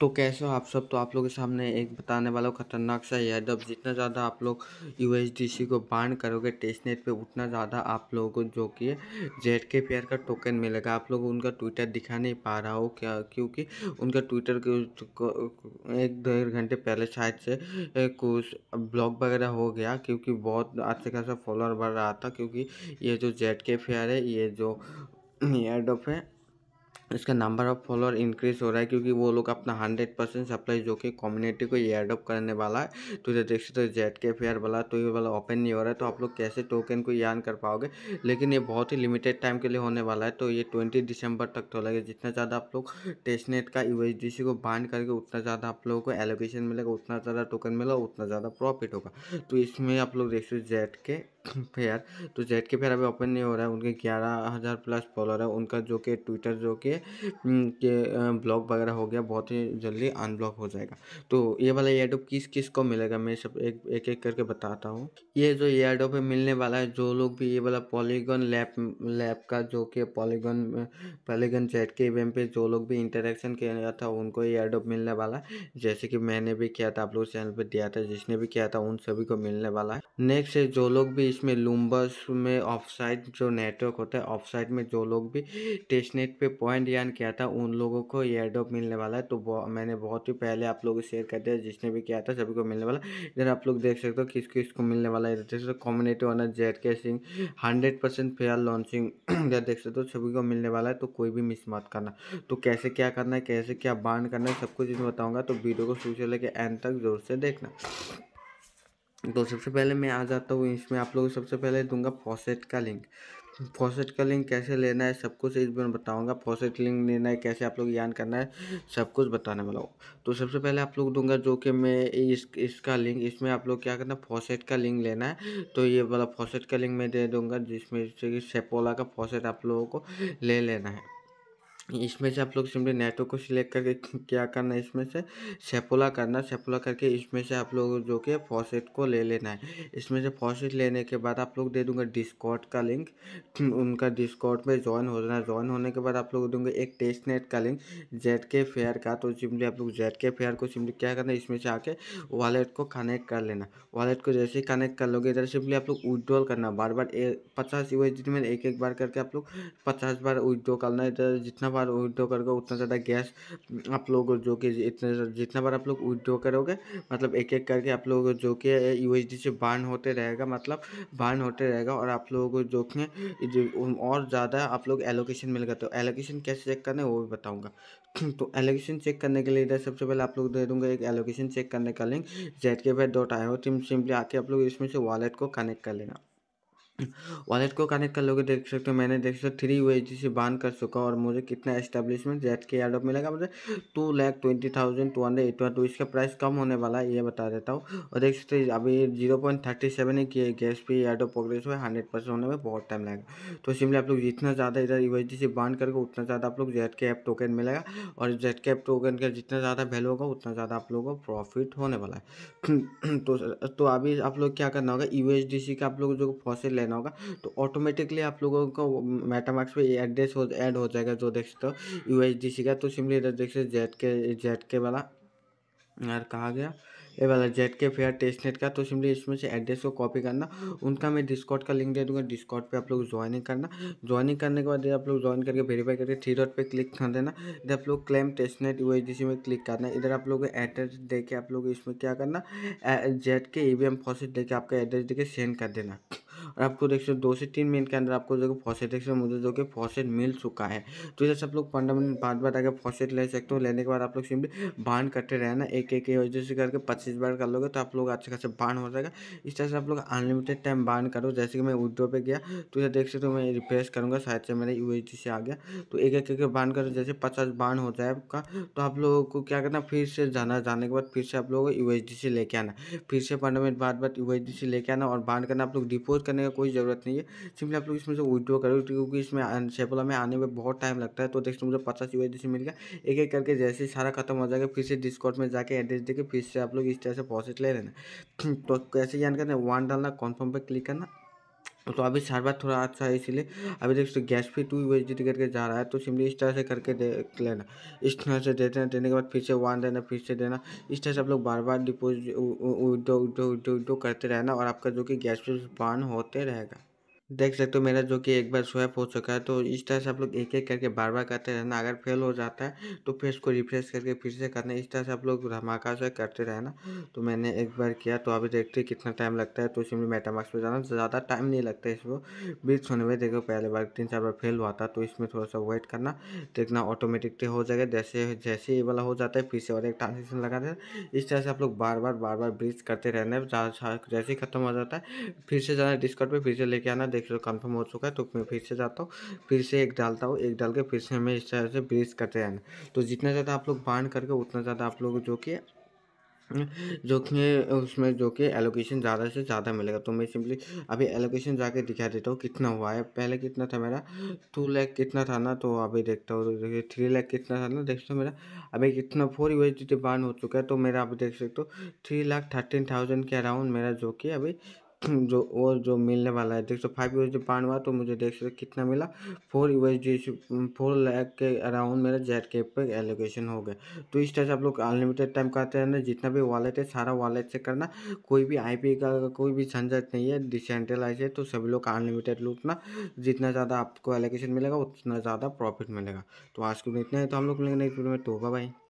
तो कैसे हो आप सब तो आप लोगों के सामने एक बताने वाला खतरनाक सा जब जितना ज़्यादा आप लोग यू को बांड करोगे टेस्टनेट पर उतना ज़्यादा आप लोगों को जो कि जेड के पेयर का टोकन मिलेगा आप लोग उनका ट्विटर दिखा नहीं पा रहा हो क्या क्योंकि उनका ट्विटर के एक डेढ़ घंटे पहले शायद से कुछ ब्लॉक वगैरह हो गया क्योंकि बहुत अच्छे खासा फॉलोअर बढ़ रहा था क्योंकि ये जो जेड के फेयर है ये जो एडोफ है इसका नंबर ऑफ फॉलोअर इंक्रीज़ हो रहा है क्योंकि वो लोग अपना हंड्रेड परसेंट सप्लाई जो कि कम्युनिटी को ये एडोप करने वाला है तो जो देख सकते हो जेड के फेयर वाला तो ये वाला ओपन नहीं हो रहा है तो आप लोग कैसे टोकन को यान कर पाओगे लेकिन ये बहुत ही लिमिटेड टाइम के लिए होने वाला है तो ये ट्वेंटी दिसंबर तक तो लगेगा जितना ज़्यादा आप लोग टेस्टनेट का यू को बांध करके उतना ज़्यादा आप लोगों को एलोकेशन मिलेगा उतना ज़्यादा टोकन मिलेगा उतना ज़्यादा प्रॉफिट होगा तो इसमें आप लोग देख सकते जेड के फेयर तो जेड के फेयर अभी ओपन नहीं हो रहा है उनके ग्यारह हज़ार प्लस फॉलोअर है उनका जो कि ट्विटर जो कि ब्लॉग वगैरह हो गया बहुत ही जल्दी अनब्लॉक हो जाएगा तो ये वाला एयरडोप किस किस को मिलेगा मैं सब एक एक, एक करके बताता हूँ ये जो एयरडोप है मिलने वाला है जो लोग भी ये वाला पॉलीगन लैब लैप का जो कि Polygon Polygon Z K event पे जो लोग भी इंटरेक्शन किया था उनको एयरडोप मिलने वाला जैसे कि मैंने भी किया था आप लोग चैनल पर दिया था जिसने भी किया था उन सभी को मिलने वाला है नेक्स्ट जो लोग भी इंग्लिश में लूम्बस में ऑफसाइट जो नेटवर्क होता है ऑफसाइट में जो लोग भी टेस्टनेट पे पॉइंट यान किया था उन लोगों को एयरडॉप मिलने वाला है तो मैंने बहुत ही पहले आप लोगों को शेयर कर दिया जिसने भी किया था सभी को मिलने वाला इधर आप लोग देख सकते हो किस किस को मिलने वाला है जैसे कम्युनिटी ऑनर Z K sync hundred percent fair launching इधर देख सकते हो सभी को मिलने वाला है तो कोई भी मिस मत करना तो कैसे क्या करना है कैसे क्या बांध करना है सब कुछ इसमें बताऊँगा तो वीडियो को शुरू से लेकर एंड तक जोर से देखना तो सबसे पहले मैं आ जाता हूँ इसमें आप लोगों को सबसे पहले दूंगा फॉसेट का लिंक फॉसेट का लिंक कैसे लेना है सब कुछ इस बार बताऊंगा फॉसेट लिंक लेना है कैसे आप लोग यान करना है सब कुछ बताने वाला हूँ तो सबसे पहले आप लोग दूंगा जो कि मैं इस इसका लिंक इसमें आप लोग क्या करना है फॉसेट का लिंक लेना है तो ये वाला फॉसेट का लिंक मैं दे दूँगा जिसमें जैसे कि सेपोला का फॉसेट आप लोगों को ले लेना है इसमें से आप लोग सिंपली नेटो को सिलेक्ट करके क्या करना है इसमें से सेपोला करना सेपोला करके इसमें से आप लोग जो कि फॉसेट को ले लेना है इसमें से फॉसेट लेने के बाद आप लोग दे दूंगा डिस्कॉट का लिंक उनका डिस्कॉट में ज्वाइन हो जाना ज्वाइन होने के बाद आप लोग दूंगा एक टेस्ट नेट का लिंक जेड के फेयर का तो सिंपली आप लोग जेड के फेयर को सिंपली क्या करना है इसमें से आके वॉलेट को कनेक्ट कर लेना वॉलेट को जैसे ही कनेक्ट कर लोगे इधर सिंपली आप लोग विदड्रॉल करना बार बार पचास यू में एक एक बार करके आप लोग पचास बार विदड्रॉ करना इधर जितना बार विड्रो करोगे उतना ज़्यादा गैस आप लोग जो कि इतने जितना बार आप लोग विड्रो करोगे मतलब एक एक करके आप लोग जो कि यूएसडी से बर्न होते रहेगा मतलब बर्न होते रहेगा और आप लोगों को जो कि और ज़्यादा आप लोग एलोकेशन मिल गया तो एलोकेशन कैसे चेक करना है वो भी बताऊँगा तो एलोकेशन चेक करने के लिए इधर सबसे पहले आप लोग दे दूंगा एक एलोकेशन चेक करने का लिंक जेड के भाई डॉट आए टीम सिंपली आके आप लोग इसमें से वॉलेट को कनेक्ट कर लेना वॉलेट को कनेक्ट कर लोगे देख सकते हो मैंने देख सकते थ्री वे से बान कर चुका और मुझे कितना एस्टेब्लिशमेंट जेट के एयरडॉप मिलेगा मुझे two lakh twenty thousand two hundred eighty two इसका प्राइस कम होने वाला है ये बता देता हूँ और देख सकते अभी जीरो पॉइंट थर्टी सेवन ही किया गैस पे एयरडॉप प्रोग्रेस हुआ हंड्रेड परसेंट होने में बहुत टाइम लगेगा तो सिंपली आप लोग जितना ज़्यादा इधर यू सी बान करके उतना ज़्यादा आप लोग जेट के ऐप टोकन मिलेगा और जेट के ऐप टोकन का जितना ज़्यादा वैल्यू होगा उतना ज़्यादा आप लोगों को प्रॉफिट होने वाला है तो तो अभी आप लोग क्या करना होगा यू का आप लोग जो फॉसिल लेना देना होगा तो ऑटोमेटिकली आप लोगों को मेटामार्क्स पे ये एड्रेस हो ऐड हो जाएगा जो देख सकते हो यू का तो सिमली देख सकते हो जेड के जेड के वाला यार कहा गया ये वाला Z K fair test net का तो सिंपली इसमें से एड्रेस को कॉपी करना उनका मैं डिस्कॉट का लिंक दे दूंगा डिस्कॉट पे आप लोग ज्वाइनिंग करना ज्वाइनिंग करने के बाद आप लोग ज्वाइन करके वेरीफाई करके थ्री डॉट पे क्लिक कर देना इधर आप लोग क्लेम टेस्ट टेस्टनेट यूएसडीसी में क्लिक करना इधर आप लोग एड्रेस दे आप लोग इसमें क्या करना Z K E V M faucet दे आपका एड्रेस दे सेंड कर देना और आपको देख सकते हो दो से तीन मिनट के अंदर आपको जो फॉसेट देख सकते हो मुझे जो कि फॉसेट मिल चुका है तो जैसे आप लोग पंद्रह मिनट बाद बार अगर फॉसेट ले सकते हो लेने के बाद आप लोग सिंपली बांध करते रहना एक एक जैसे करके पच्चीस बार कर लोगे तो आप लोग अच्छे खासे बांध हो जाएगा इस तरह से आप लोग अनलिमिटेड टाइम बांध करो जैसे कि मैं विड्रो पे गया तो इसे देख सकते हो मैं रिफ्रेश करूँगा शायद से मेरा यू से आ गया तो एक एक बांध करो जैसे पचास बांध हो जाए आपका तो आप लोगों को क्या करना फिर से जाना जाने के बाद फिर से आप लोगों को यू लेके आना फिर से पंद्रह मिनट बाद बाद यू लेके आना और बांध करना आप लोग डिपोज करना करने का कोई ज़रूरत नहीं है सिंपली आप लोग इसमें से विड्रो करो क्योंकि इसमें सेपोला में आने में बहुत टाइम लगता है तो देखते मुझे पचास यू एस मिल गया एक एक करके जैसे ही सारा खत्म हो जाएगा फिर से डिस्काउंट में जाकर एड्रेस देकर फिर से आप लोग इस तरह से पॉजिट ले लेना तो कैसे ज्ञान करना वन डालना कॉन्फर्म पर क्लिक करना तो अभी तो बार थोड़ा अच्छा है इसीलिए अभी देख सकते गैस फिर टू वेजिट करके जा रहा है तो सिंपली इस तरह से करके देख लेना इस तरह से देते हैं देने के बाद फिर से वन देना फिर से देना इस तरह से आप लोग बार बार डिपोजिट उद्योग उद्योग उद्योग उड्डो करते रहना और आपका जो कि गैस फिर बर्न होते रहेगा देख सकते हो मेरा जो कि एक बार स्वैप हो चुका है तो इस तरह से आप लोग एक एक करके बार बार करते रहना अगर फेल हो जाता है तो फिर इसको रिफ्रेश करके फिर से करना इस तरह से आप लोग धमाका से करते रहना तो मैंने एक बार किया तो अभी देखते कितना टाइम लगता है तो इसमें मेटामार्क्स पर जाना ज़्यादा टाइम नहीं लगता इसको बीच होने में देखो पहले बार तीन चार बार फेल हुआ था तो इसमें थोड़ा सा वेट करना देखना ऑटोमेटिकली तो हो जाएगा जैसे जैसे ये वाला हो जाता है फिर से और एक ट्रांजेक्शन लगा देना इस तरह से आप लोग बार बार बार बार ब्रिज करते रहना जैसे ही खत्म हो जाता है फिर से जाना डिस्काउंट पर फिर से लेके आना देख लो कंफर्म हो चुका है तो मैं फिर से जाता हूँ फिर से एक डालता हूँ एक डाल के फिर से हमें इस तरह से ब्रिज करते रहना तो जितना ज़्यादा आप लोग बांध करके उतना ज़्यादा आप लोग जो कि जो कि उसमें जो कि एलोकेशन ज़्यादा से ज़्यादा मिलेगा तो मैं सिंपली अभी एलोकेशन जाके दिखा देता हूँ कितना हुआ है पहले कितना था मेरा टू लैख कितना था ना तो अभी देखता हूँ थ्री लैख कितना था ना देख सकते हो मेरा अभी कितना फोर यू एच हो चुका है तो मेरा अभी देख सकते हो थ्री लाख थर्टीन थाउजेंड के अराउंड मेरा जो कि अभी जो और जो मिलने वाला है देख so five U S D हुआ तो मुझे देख सकते कितना मिला four U S four lakh के अराउंड मेरा जेड के पे एलोकेशन हो गया तो इस तरह से आप लोग अनलिमिटेड टाइम करते रहना जितना भी वॉलेट है सारा वॉलेट से करना कोई भी आई पी का कोई भी झंझट नहीं है डिसेंट्रलाइज है तो सभी लोग अनलिमिटेड लूटना जितना ज़्यादा आपको एलोकेशन मिलेगा उतना ज़्यादा प्रॉफिट मिलेगा तो आज के इतना है तो हम लोग मिलेंगे नहीं में तो भाई